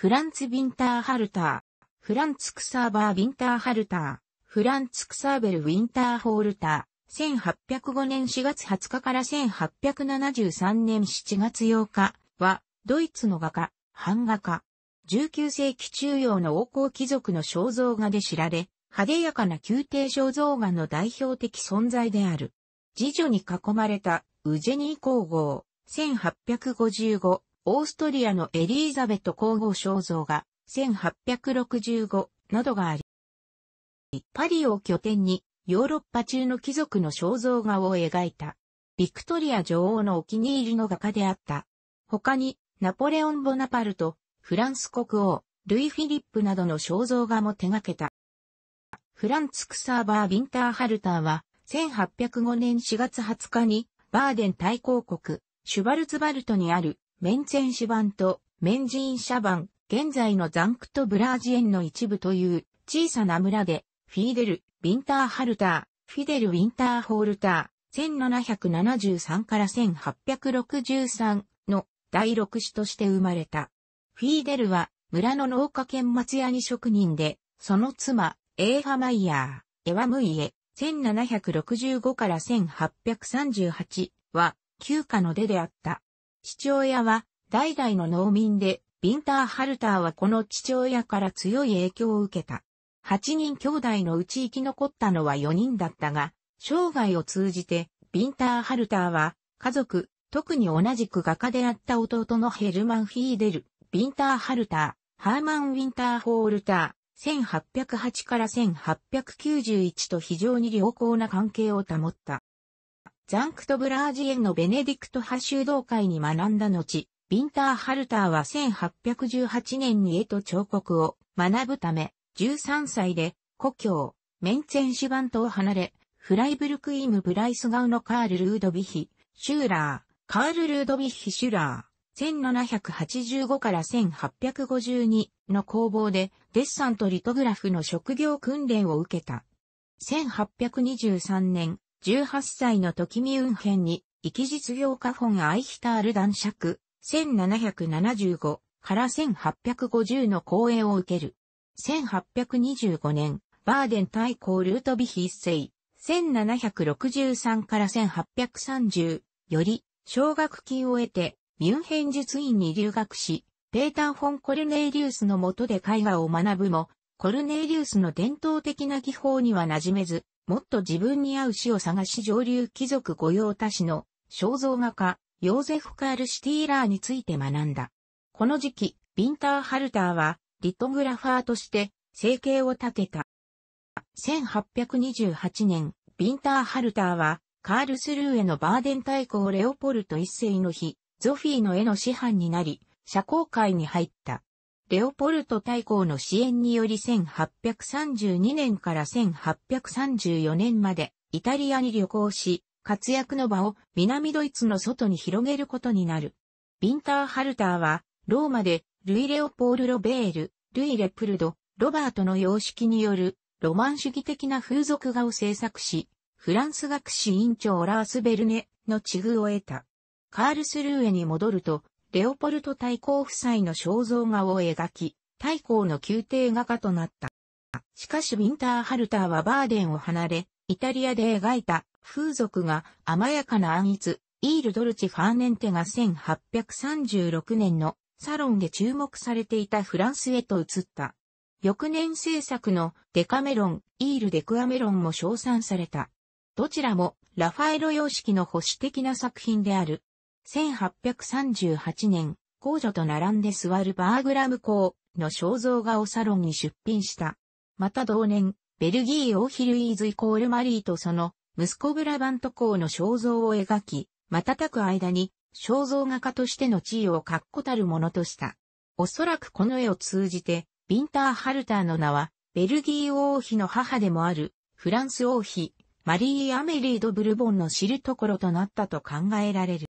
フランツ・ビンターハルター、フランツ・クサーバー・ビンターハルター、フランツ・クサーベル・ウィンターホールター、1805年4月20日から1873年7月8日は、ドイツの画家、版画家。19世紀中央の王侯貴族の肖像画で知られ、派手やかな宮廷肖像画の代表的存在である。次女に囲まれた、ウジェニー皇后、1855、オーストリアのエリーザベト皇后肖像画、1865などがあり、パリを拠点にヨーロッパ中の貴族の肖像画を描いた、ビクトリア女王のお気に入りの画家であった。他に、ナポレオン・ボナパルト、フランス国王、ルイ・フィリップなどの肖像画も手掛けた。フランツ・クサーバー・ビンター・ハルターは、1805年4月20日に、バーデン大公国、シュバルツバルトにあるメンツェンシバンとメンジーンバン、現在のザンクトブラージエンの一部という小さな村で、フィーデル、ウィンターハルター、フィデル・ウィンターホールター、1773から1863の第六子として生まれた。フィーデルは村の農家兼松屋に職人で、その妻、エーハマイヤー、エワムイエ、1765から1838は、旧家の出であった。父親は代々の農民で、ビンター・ハルターはこの父親から強い影響を受けた。8人兄弟のうち生き残ったのは4人だったが、生涯を通じて、ビンター・ハルターは、家族、特に同じく画家であった弟のヘルマン・フィーデル、ビンター・ハルター、ハーマン・ウィンター・ホールター、1808から1891と非常に良好な関係を保った。ザンクトブラージエンのベネディクト派修道会に学んだ後、ビンターハルターは1818年に絵と彫刻を学ぶため、13歳で故郷、メンツェンシュバントを離れ、フライブルクイーム・ブライスガウのカール・ルードビヒ、シューラー、カール・ルードビヒ・シューラー、1785から1852の工房でデッサンとリトグラフの職業訓練を受けた。1823年、18歳の時ミュンヘンに、生き実業家フォン・アイヒタール男爵、1775から1850の講演を受ける。1825年、バーデン対抗ルートビ必制、1763から1830より、奨学金を得て、ミュンヘン術院に留学し、ペーター・フォン・コルネリウスの下で絵画を学ぶも、コルネリウスの伝統的な技法には馴染めず、もっと自分に合う死を探し上流貴族御用達の肖像画家、ヨーゼフ・カール・シティーラーについて学んだ。この時期、ビンター・ハルターは、リトグラファーとして、生計を立てた。1828年、ビンター・ハルターは、カールスルーへのバーデン大公レオポルト一世の日、ゾフィーの絵の師範になり、社交界に入った。レオポルト大公の支援により1832年から1834年までイタリアに旅行し、活躍の場を南ドイツの外に広げることになる。ヴィンターハルターは、ローマで、ルイ・レオポール・ロベール、ルイ・レプルド、ロバートの様式による、ロマン主義的な風俗画を制作し、フランス学士委員長ラース・ベルネの地遇を得た。カールスルーエに戻ると、レオポルト太公夫妻の肖像画を描き、太公の宮廷画家となった。しかしウィンターハルターはバーデンを離れ、イタリアで描いた風俗が甘やかな暗逸、イール・ドルチ・ファーネンテが1836年のサロンで注目されていたフランスへと移った。翌年制作のデカメロン、イール・デクアメロンも称賛された。どちらもラファエロ様式の保守的な作品である。1838年、皇女と並んで座るバーグラム公の肖像画をサロンに出品した。また同年、ベルギー王妃ルイーズイコールマリーとその息子ブラバント公の肖像を描き、瞬く間に肖像画家としての地位を確固たるものとした。おそらくこの絵を通じて、ヴィンター・ハルターの名は、ベルギー王妃の母でもある、フランス王妃、マリー・アメリード・ブルボンの知るところとなったと考えられる。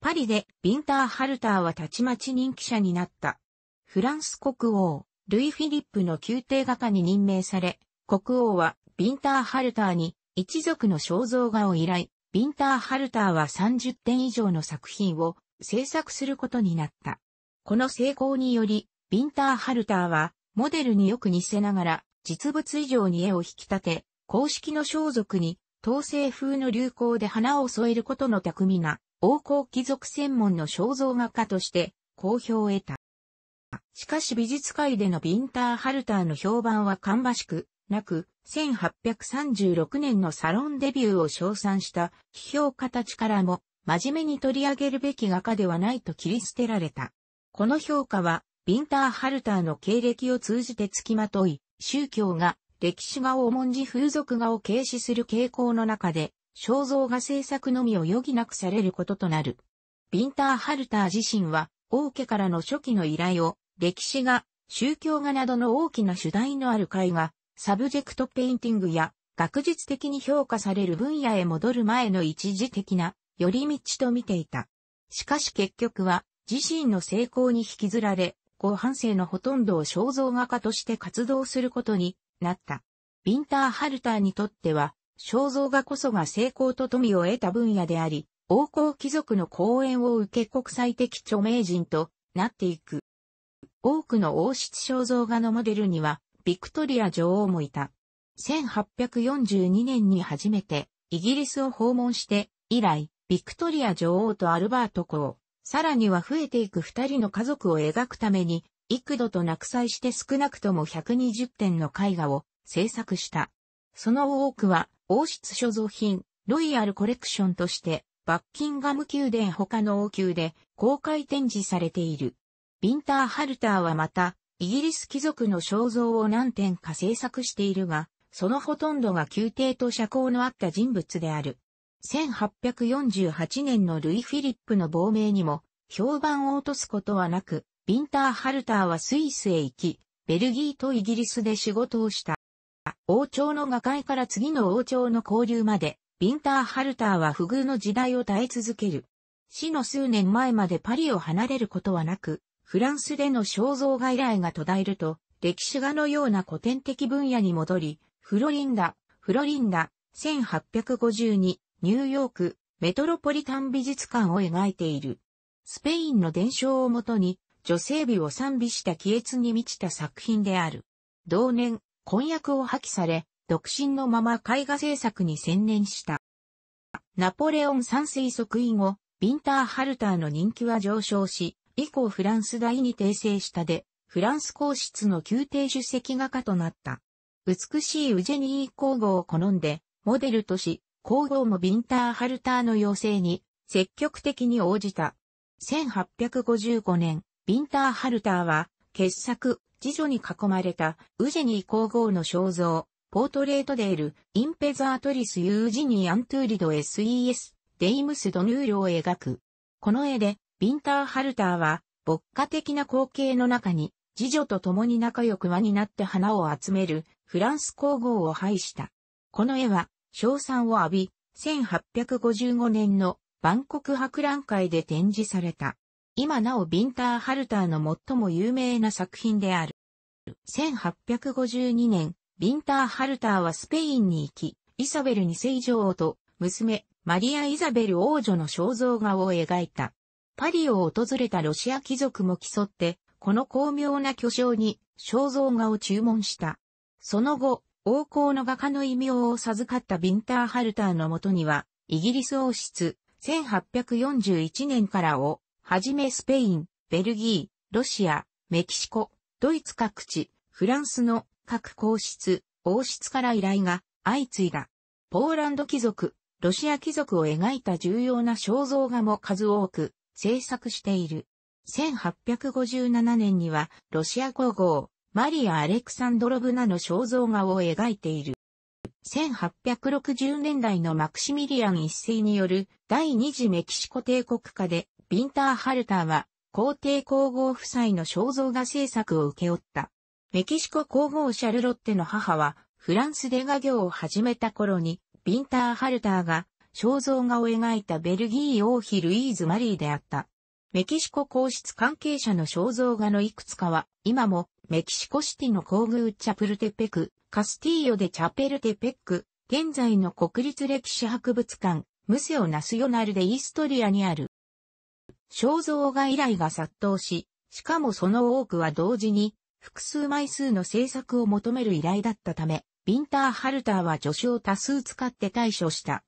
パリでビンターハルターはたちまち人気者になった。フランス国王、ルイ・フィリップの宮廷画家に任命され、国王はビンターハルターに一族の肖像画を依頼、ビンターハルターは30点以上の作品を制作することになった。この成功により、ビンターハルターはモデルによく似せながら実物以上に絵を引き立て、公式の装束に統制風の流行で花を添えることの巧みな王侯貴族専門の肖像画家として好評を得た。しかし美術界でのビンターハルターの評判は芳しくなく、1836年のサロンデビューを称賛した批評家たちからも、真面目に取り上げるべき画家ではないと切り捨てられた。この評価は、ビンターハルターの経歴を通じて付きまとい、宗教が、歴史画を重んじ風俗画を軽視する傾向の中で、肖像画制作のみを余儀なくされることとなる。ヴィンターハルター自身は、王家からの初期の依頼を、歴史画、宗教画などの大きな主題のある絵画、サブジェクトペインティングや、学術的に評価される分野へ戻る前の一時的な、寄り道と見ていた。しかし結局は、自身の成功に引きずられ、後半生のほとんどを肖像画家として活動することになった。ヴィンターハルターにとっては、肖像画こそが成功と富を得た分野であり、王侯貴族の講演を受け国際的著名人となっていく。多くの王室肖像画のモデルには、ビクトリア女王もいた。1842年に初めて、イギリスを訪問して、以来、ビクトリア女王とアルバート公、さらには増えていく二人の家族を描くために、幾度となく載して少なくとも120点の絵画を制作した。その多くは、王室所蔵品、ロイヤルコレクションとして、バッキンガム宮殿他の王宮で公開展示されている。ビィンターハルターはまた、イギリス貴族の肖像を何点か制作しているが、そのほとんどが宮廷と社交のあった人物である。1848年のルイ・フィリップの亡命にも、評判を落とすことはなく、ビィンターハルターはスイスへ行き、ベルギーとイギリスで仕事をした。王朝の瓦解から次の王朝の交流まで、ビンターハルターは不遇の時代を耐え続ける。死の数年前までパリを離れることはなく、フランスでの肖像画依頼が途絶えると、歴史画のような古典的分野に戻り、フロリンダ、フロリンダ、1852、ニューヨーク、メトロポリタン美術館を描いている。スペインの伝承をもとに、女性美を賛美した気越に満ちた作品である。同年、婚約を破棄され、独身のまま絵画制作に専念した。ナポレオン三世即位後、ビンター・ハルターの人気は上昇し、以降フランス大に訂正したで、フランス皇室の宮廷出席画家となった。美しいウジェニー皇后を好んで、モデルとし、皇后もビンター・ハルターの要請に積極的に応じた。1855年、ビンター・ハルターは傑作次女に囲まれたウジェニー皇后の肖像、ポートレートデール、インペザートリス・ユージニー・アントゥーリド SES、デイムス・ドヌールを描く。この絵で、ヴィンター・ハルターは、牧歌的な光景の中に、次女と共に仲良く輪になって花を集める、フランス皇后を拝した。この絵は、賞賛を浴び、1855年の万国博覧会で展示された。今なおビンターハルターの最も有名な作品である。1852年、ビンターハルターはスペインに行き、イサベル二世女王と娘、マリア・イザベル王女の肖像画を描いた。パリを訪れたロシア貴族も競って、この巧妙な巨匠に肖像画を注文した。その後、王侯の画家の異名を授かったビンターハルターのもとには、イギリス王室、1841年からをはじめスペイン、ベルギー、ロシア、メキシコ、ドイツ各地、フランスの各皇室、王室から依頼が相次いだ。ポーランド貴族、ロシア貴族を描いた重要な肖像画も数多く制作している。1857年にはロシア皇后、マリア・アレクサンドロブナの肖像画を描いている。1860年代のマクシミリアン一世による第二次メキシコ帝国下でヴィンターハルターは、皇帝皇后夫妻の肖像画制作を受け負った。メキシコ皇后シャルロッテの母は、フランスで画業を始めた頃に、ヴィンターハルターが肖像画を描いたベルギー王妃ルイーズ・マリーであった。メキシコ皇室関係者の肖像画のいくつかは、今もメキシコシティの皇宮チャプルテペク、カスティーヨでチャペルテペック、現在の国立歴史博物館、ムセオナスヨナルでイーストリアにある。肖像画依頼が殺到し、しかもその多くは同時に複数枚数の制作を求める依頼だったため、ビンターハルターは助手を多数使って対処した。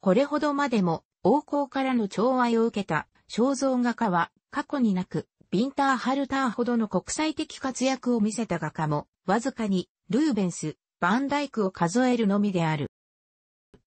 これほどまでも王侯からの寵愛を受けた肖像画家は過去になく、ビンターハルターほどの国際的活躍を見せた画家も、わずかにルーベンス、バンダイクを数えるのみである。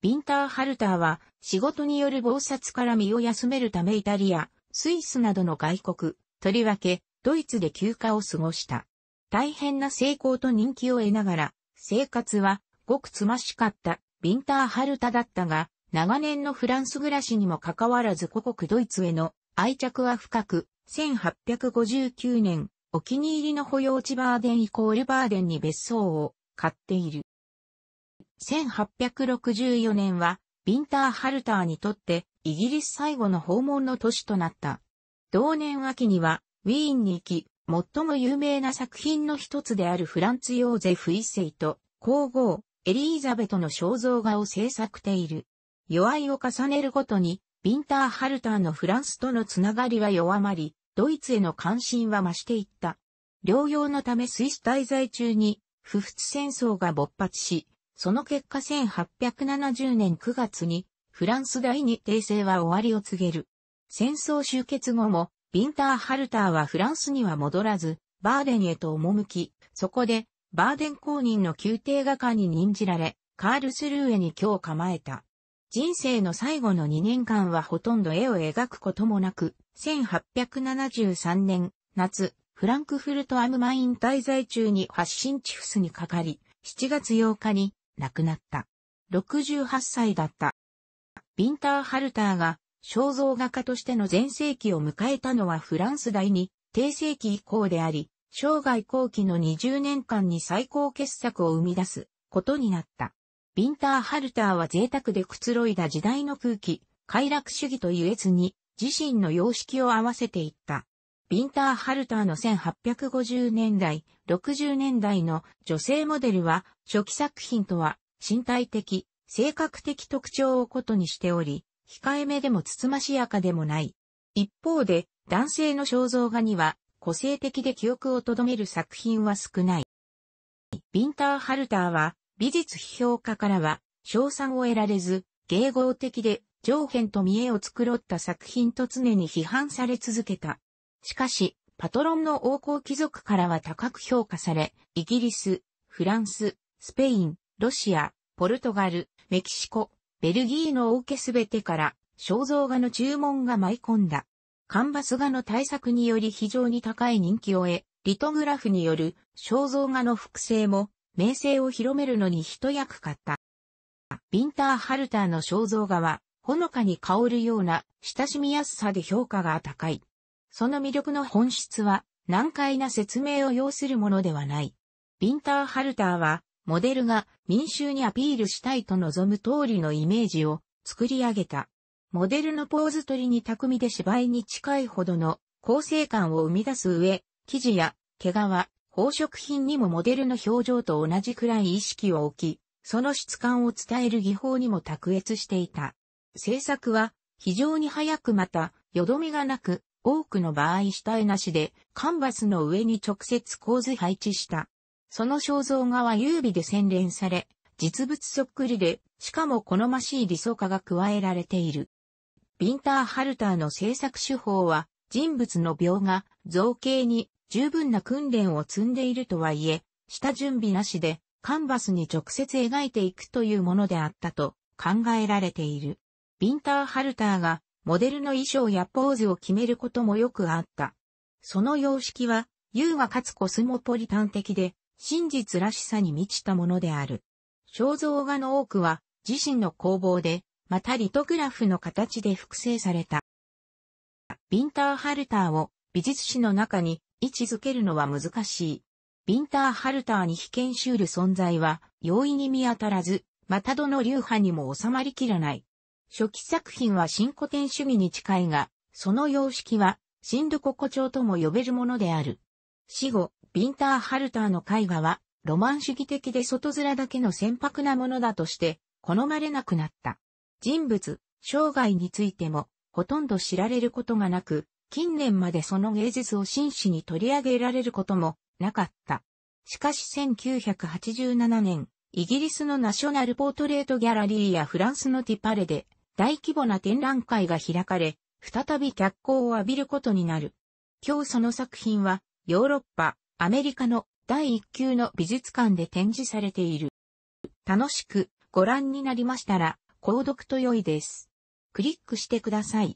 ビンターハルターは仕事による暴殺から身を休めるためイタリア、スイスなどの外国、とりわけ、ドイツで休暇を過ごした。大変な成功と人気を得ながら、生活はごくつましかったビンターハルタだったが、長年のフランス暮らしにもかかわらず古国ドイツへの愛着は深く、1859年、お気に入りの保養地バーデンイコールバーデンに別荘を買っている。1864年は、ビンターハルターにとってイギリス最後の訪問の都市となった。同年秋には、ウィーンに行き、最も有名な作品の一つであるフランツ・ヨーゼフ一世と、皇后、エリーザベトの肖像画を制作している。弱いを重ねるごとに、ビンターハルターのフランスとのつながりは弱まり、ドイツへの関心は増していった。療養のためスイス滞在中に、不仏戦争が勃発し、その結果1870年9月にフランス第二帝政は終わりを告げる。戦争終結後も、ビンターハルターはフランスには戻らず、バーデンへと赴き、そこで、バーデン公認の宮廷画家に任じられ、カールスルーへに今日構えた。人生の最後の2年間はほとんど絵を描くこともなく、1873年、夏、フランクフルトアムマイン滞在中に発信チフスにかかり、7月8日に亡くなった。68歳だった。ヴィンターハルターが肖像画家としての前世紀を迎えたのはフランス第二、低世紀以降であり、生涯後期の20年間に最高傑作を生み出すことになった。ヴィンターハルターは贅沢でくつろいだ時代の空気、快楽主義と言えずに、自身の様式を合わせていった。ヴィンターハルターの1850年代、60年代の女性モデルは初期作品とは身体的、性格的特徴を異にしており、控えめでもつつましやかでもない。一方で、男性の肖像画には、個性的で記憶を留める作品は少ない。ビンター・ハルターは、美術批評家からは、賞賛を得られず、迎合的で、上辺と見栄を繕った作品と常に批判され続けた。しかし、パトロンの王侯貴族からは高く評価され、イギリス、フランス、スペイン、ロシア、ポルトガル、メキシコ、ベルギーの王家すべてから肖像画の注文が舞い込んだ。カンバス画の対策により非常に高い人気を得、リトグラフによる肖像画の複製も名声を広めるのに一役買った。ビンターハルターの肖像画は、ほのかに香るような親しみやすさで評価が高い。その魅力の本質は難解な説明を要するものではない。ビンターハルターはモデルが民衆にアピールしたいと望む通りのイメージを作り上げた。モデルのポーズ取りに巧みで芝居に近いほどの構成感を生み出す上、生地や毛皮、宝飾品にもモデルの表情と同じくらい意識を置き、その質感を伝える技法にも卓越していた。制作は非常に早くまた、よどみがなく、多くの場合下絵なしで、カンバスの上に直接構図配置した。その肖像画は優美で洗練され、実物そっくりで、しかも好ましい理想化が加えられている。ビンターハルターの制作手法は、人物の描画、造形に十分な訓練を積んでいるとはいえ、下準備なしで、カンバスに直接描いていくというものであったと考えられている。ビンターハルターがモデルの衣装やポーズを決めることもよくあった。その様式は優雅かつコスモポリタン的で、真実らしさに満ちたものである。肖像画の多くは自身の工房で、またリトグラフの形で複製された。ビンターハルターを美術史の中に位置づけるのは難しい。ビンターハルターに被験しうる存在は容易に見当たらず、またどの流派にも収まりきらない。初期作品は新古典主義に近いが、その様式は新ルココ調とも呼べるものである。死後、ウィンターハルターの絵画は、ロマン主義的で外面だけの船舶なものだとして、好まれなくなった。人物、生涯についても、ほとんど知られることがなく、近年までその芸術を真摯に取り上げられることもなかった。しかし1987年、イギリスのナショナルポートレートギャラリーやフランスのティパレで大規模な展覧会が開かれ、再び脚光を浴びることになる。今日その作品はヨーロッパ、アメリカの第1級の美術館で展示されている。楽しくご覧になりましたら、購読と良いです。クリックしてください。